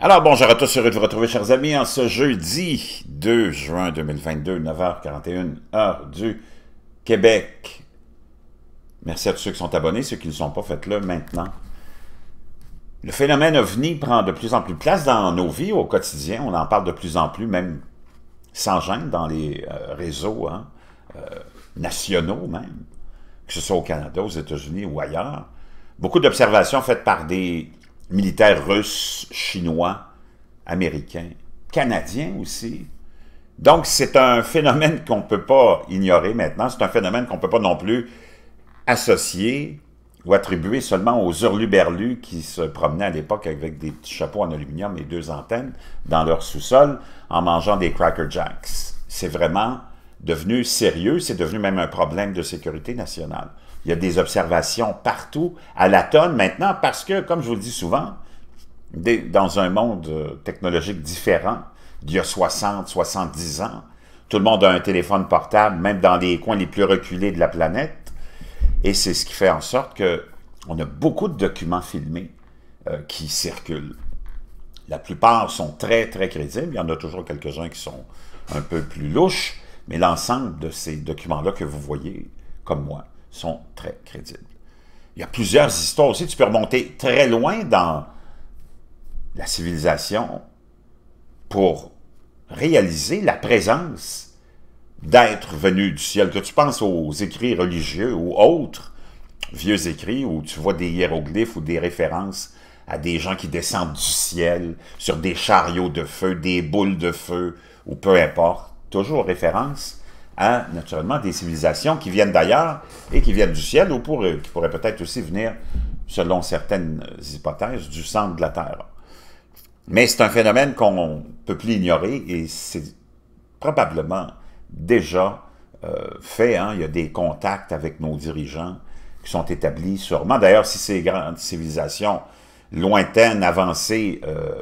Alors bonjour à tous, heureux de vous retrouver chers amis en ce jeudi 2 juin 2022, 9h41 heure du Québec. Merci à tous ceux qui sont abonnés, ceux qui ne sont pas, faites-le maintenant. Le phénomène ovni prend de plus en plus de place dans nos vies au quotidien, on en parle de plus en plus, même sans gêne dans les euh, réseaux hein, euh, nationaux même, que ce soit au Canada, aux États-Unis ou ailleurs. Beaucoup d'observations faites par des militaires russes, chinois, américains, canadiens aussi. Donc, c'est un phénomène qu'on ne peut pas ignorer maintenant. C'est un phénomène qu'on ne peut pas non plus associer ou attribuer seulement aux hurluberlus qui se promenaient à l'époque avec des chapeaux en aluminium et deux antennes dans leur sous-sol en mangeant des Cracker Jacks. C'est vraiment devenu sérieux, c'est devenu même un problème de sécurité nationale. Il y a des observations partout, à la tonne maintenant, parce que, comme je vous le dis souvent, dans un monde euh, technologique différent, d'il y a 60, 70 ans, tout le monde a un téléphone portable, même dans les coins les plus reculés de la planète. Et c'est ce qui fait en sorte que on a beaucoup de documents filmés euh, qui circulent. La plupart sont très, très crédibles. Il y en a toujours quelques-uns qui sont un peu plus louches, mais l'ensemble de ces documents-là que vous voyez, comme moi, sont très crédibles. Il y a plusieurs histoires aussi. Tu peux remonter très loin dans la civilisation pour réaliser la présence d'êtres venus du ciel. Que tu penses aux écrits religieux ou autres vieux écrits où tu vois des hiéroglyphes ou des références à des gens qui descendent du ciel sur des chariots de feu, des boules de feu ou peu importe. Toujours référence à, naturellement, des civilisations qui viennent d'ailleurs et qui viennent du ciel ou pour, qui pourraient peut-être aussi venir, selon certaines euh, hypothèses, du centre de la Terre. Mais c'est un phénomène qu'on ne peut plus ignorer et c'est probablement déjà euh, fait. Hein. Il y a des contacts avec nos dirigeants qui sont établis sûrement. D'ailleurs, si ces grandes civilisations lointaines, avancées, euh,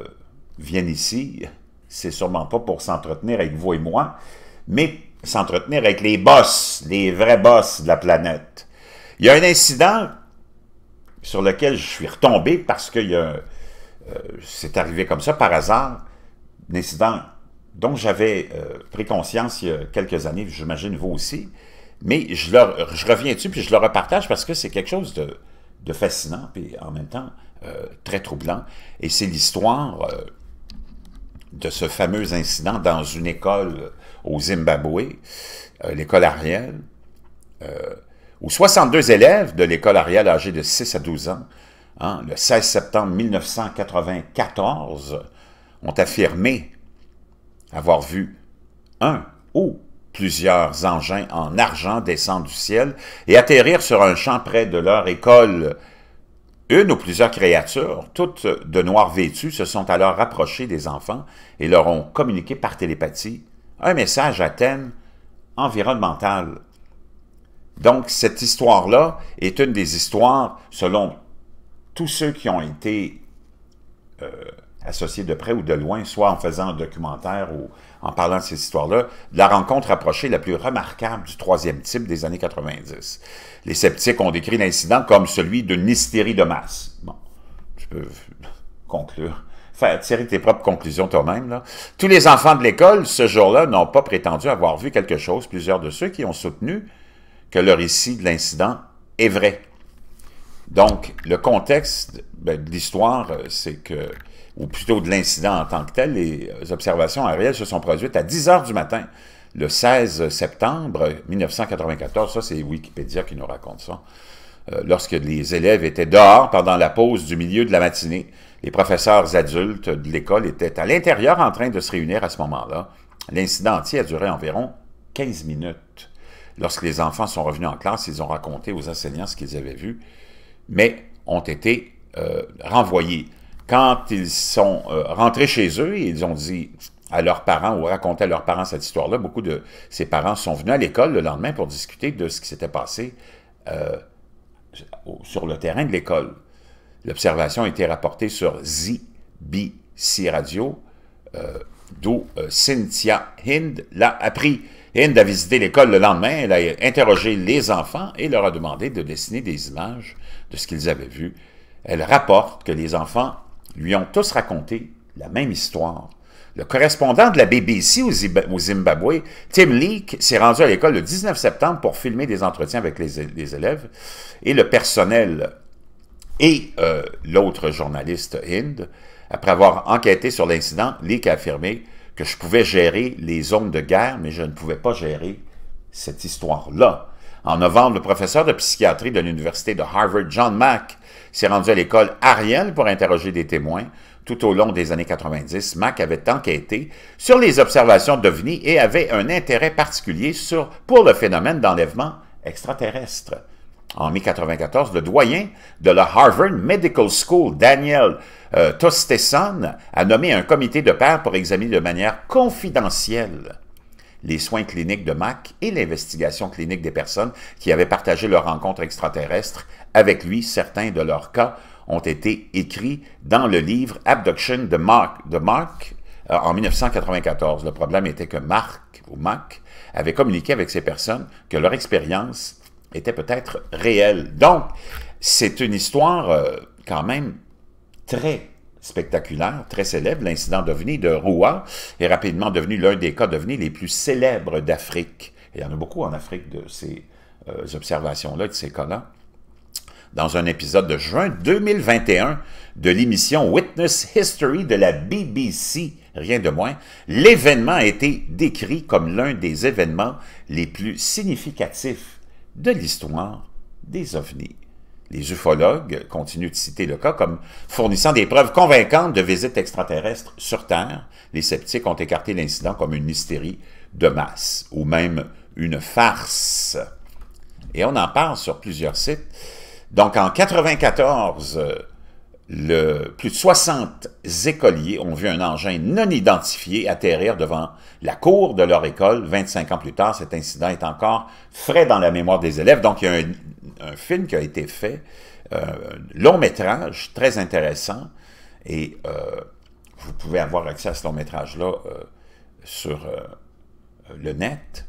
viennent ici, c'est sûrement pas pour s'entretenir avec vous et moi, mais s'entretenir avec les boss, les vrais boss de la planète. Il y a un incident sur lequel je suis retombé parce que euh, c'est arrivé comme ça par hasard, un incident dont j'avais euh, pris conscience il y a quelques années, j'imagine vous aussi, mais je, leur, je reviens dessus puis je le repartage parce que c'est quelque chose de, fascinant et en même temps euh, très troublant. Et c'est l'histoire euh, de ce fameux incident dans une école au Zimbabwe, euh, l'école Ariel, euh, où 62 élèves de l'école Ariel âgés de 6 à 12 ans, hein, le 16 septembre 1994, ont affirmé avoir vu un ou plusieurs engins en argent descendre du ciel et atterrir sur un champ près de leur école une ou plusieurs créatures, toutes de noir vêtues, se sont alors rapprochées des enfants et leur ont communiqué par télépathie un message à thème environnemental. Donc, cette histoire-là est une des histoires, selon tous ceux qui ont été euh, associés de près ou de loin, soit en faisant un documentaire ou en parlant de ces histoires là de la rencontre approchée la plus remarquable du troisième type des années 90. Les sceptiques ont décrit l'incident comme celui d'une hystérie de masse. Bon, tu peux conclure. Faire tirer tes propres conclusions toi-même. Tous les enfants de l'école, ce jour-là, n'ont pas prétendu avoir vu quelque chose. Plusieurs de ceux qui ont soutenu que le récit de l'incident est vrai. Donc, le contexte ben, l'histoire, euh, c'est que, ou plutôt de l'incident en tant que tel, les euh, observations aériennes se sont produites à 10 heures du matin, le 16 septembre 1994. Ça, c'est Wikipédia qui nous raconte ça. Euh, lorsque les élèves étaient dehors pendant la pause du milieu de la matinée, les professeurs adultes de l'école étaient à l'intérieur en train de se réunir à ce moment-là. L'incident entier a duré environ 15 minutes. Lorsque les enfants sont revenus en classe, ils ont raconté aux enseignants ce qu'ils avaient vu, mais ont été euh, renvoyés. Quand ils sont euh, rentrés chez eux, et ils ont dit à leurs parents ou raconté à leurs parents cette histoire-là, beaucoup de ces parents sont venus à l'école le lendemain pour discuter de ce qui s'était passé euh, sur le terrain de l'école. L'observation a été rapportée sur ZBC Radio, d'où Cynthia Hind l'a appris. Hind a visité l'école le lendemain, elle a interrogé les enfants et leur a demandé de dessiner des images de ce qu'ils avaient vu elle rapporte que les enfants lui ont tous raconté la même histoire. Le correspondant de la BBC au Zimbabwe, Tim Leake, s'est rendu à l'école le 19 septembre pour filmer des entretiens avec les, élèves et le personnel et euh, l'autre journaliste Hind. Après avoir enquêté sur l'incident, Leake a affirmé que je pouvais gérer les zones de guerre, mais je ne pouvais pas gérer cette histoire-là. En novembre, le professeur de psychiatrie de l'Université de Harvard, John Mack, s'est rendu à l'école Ariel pour interroger des témoins. Tout au long des années 90, Mack avait enquêté sur les observations de d'OVNI et avait un intérêt particulier sur, pour le phénomène d'enlèvement extraterrestre. En 1994, le doyen de la Harvard Medical School, Daniel euh, Tostesson, a nommé un comité de pairs pour examiner de manière confidentielle les soins cliniques de Mac et l'investigation clinique des personnes qui avaient partagé leur rencontre extraterrestre avec lui. Certains de leurs cas ont été écrits dans le livre Abduction de Mark, de euh, en 1994. Le problème était que Mark ou Mac avait communiqué avec ces personnes que leur expérience était peut-être réelle. Donc, c'est une histoire euh, quand même très spectaculaire, très célèbre, l'incident d'OVNI de Roua est rapidement devenu l'un des cas d'OVNI les plus célèbres d'Afrique. Il y en a beaucoup en Afrique de ces euh, observations-là, de ces cas-là. Dans un épisode de juin 2021 de l'émission Witness History de la BBC, rien de moins, l'événement a été décrit comme l'un des événements les plus significatifs de l'histoire des ovnis. Les ufologues continuent de citer le cas comme fournissant des preuves convaincantes de visites extraterrestres sur Terre. Les sceptiques ont écarté l'incident comme une hystérie de masse ou même une farce. Et on en parle sur plusieurs sites. Donc en 94, le, plus de 60 écoliers ont vu un engin non identifié atterrir devant la cour de leur école 25 ans plus tard. Cet incident est encore frais dans la mémoire des élèves. Donc, il y a un, film qui a été fait, euh, long métrage, très intéressant, et euh, vous pouvez avoir accès à ce long métrage-là euh, sur euh, le net.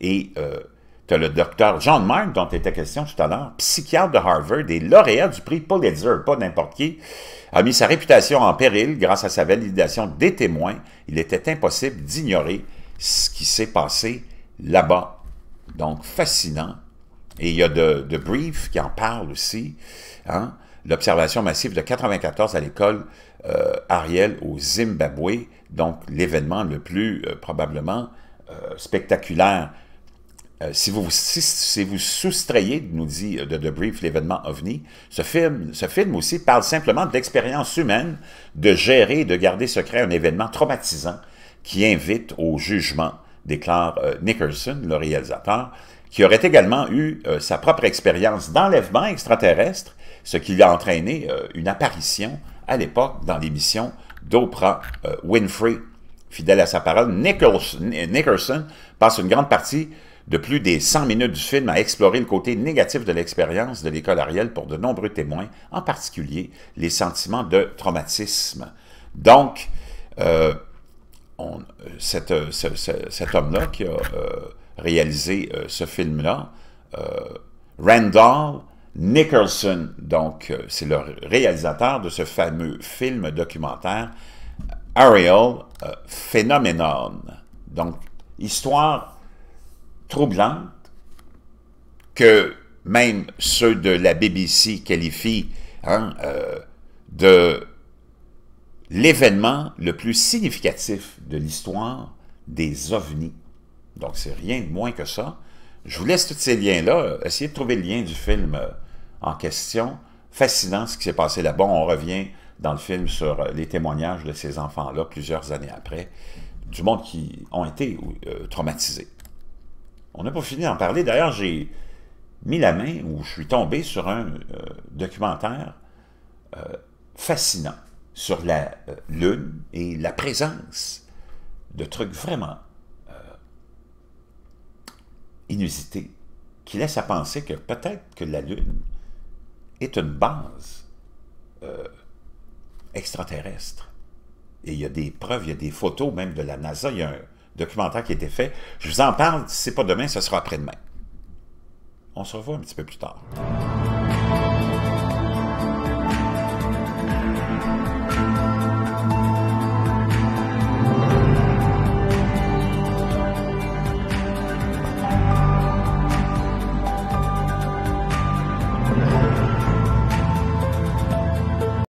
Et tu as le docteur John Mark, dont était question tout à l'heure, psychiatre de Harvard et lauréat du prix Pulitzer, pas n'importe qui, a mis sa réputation en péril grâce à sa validation des témoins. Il était impossible d'ignorer ce qui s'est passé là-bas. Donc, fascinant. Et il y a de, de Brief qui en parle aussi. Hein. L'observation massive de 94 à l'école euh, Ariel au Zimbabwe, donc l'événement le plus euh, probablement euh, spectaculaire euh, si vous si, vous soustrayez, nous dit euh, de The Brief, l'événement OVNI, ce film, ce film aussi parle simplement de l'expérience humaine de gérer et de garder secret un événement traumatisant qui invite au jugement, déclare euh, Nickerson, le réalisateur, qui aurait également eu sa propre expérience d'enlèvement extraterrestre, ce qui lui a entraîné une apparition à l'époque dans l'émission d'Oprah Winfrey. Fidèle à sa parole, Nicholson, passe une grande partie de plus, des 100 minutes du film a exploré le côté négatif de l'expérience de l'école Ariel pour de nombreux témoins, en particulier les sentiments de traumatisme. Donc, euh, euh, cet, homme-là qui a euh, réalisé ce film-là, Randall Nicholson, donc c'est le réalisateur de ce fameux film documentaire Ariel Phenomenon. Donc, histoire troublante que même ceux de la BBC qualifient hein, euh, de l'événement le plus significatif de l'histoire des ovnis. Donc, c'est rien de moins que ça. Je vous laisse tous ces liens-là. Essayez de trouver le lien du film euh, en question. Fascinant ce qui s'est passé là-bas. On revient dans le film sur euh, les témoignages de ces enfants-là plusieurs années après, du monde qui ont été traumatisés. On n'a pas fini d'en parler. D'ailleurs, j'ai mis la main ou je suis tombé sur un euh, documentaire euh, fascinant sur la euh, Lune et la présence de trucs vraiment inusités qui laissent à penser que peut-être que la Lune est une base extraterrestre. Et il y a des preuves, il y a des photos même de la NASA. Il y a documentaire qui a été fait. Je vous en parle, si c'est pas demain, ce sera après-demain. On se revoit un petit peu plus tard.